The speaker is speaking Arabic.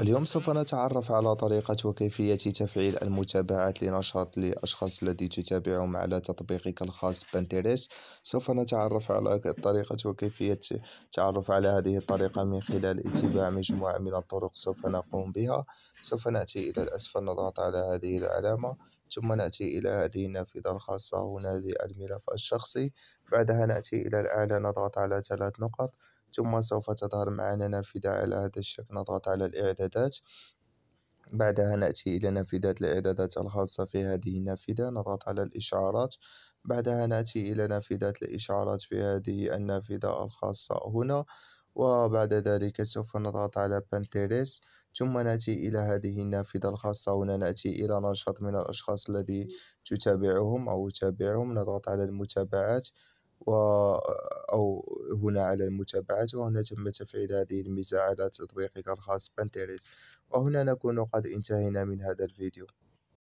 اليوم سوف نتعرف على طريقة وكيفية تفعيل المتابعات لنشاط للأشخاص الذي تتابعهم على تطبيقك الخاص بانتيريس سوف نتعرف على طريقة وكيفية التعرف على هذه الطريقة من خلال اتباع مجموعة من الطرق سوف نقوم بها سوف نأتي إلى الأسفل نضغط على هذه العلامة ثم نأتي إلى هذه النافذة الخاصة هنا للملف الشخصي بعدها نأتي إلى الأعلى نضغط على ثلاث نقط ثم سوف تظهر معنا نافذة على هذا الشكل نضغط على الإعدادات بعدها نأتي إلى نافذة الإعدادات الخاصة في هذه النافذة نضغط على الإشعارات بعدها نأتي إلى نافذة الإشعارات في هذه النافذة الخاصة هنا وبعد ذلك سوف نضغط على بانتيريس ثم نأتي إلى هذه النافذة الخاصة هنا نأتي إلى نشاط من الأشخاص الذي تتابعهم أو تتابعهم نضغط على المتابعات أو هنا على المتابعة وهنا تم تفعيل هذه الميزة على تطبيقك الخاص بانترست وهنا نكون قد انتهينا من هذا الفيديو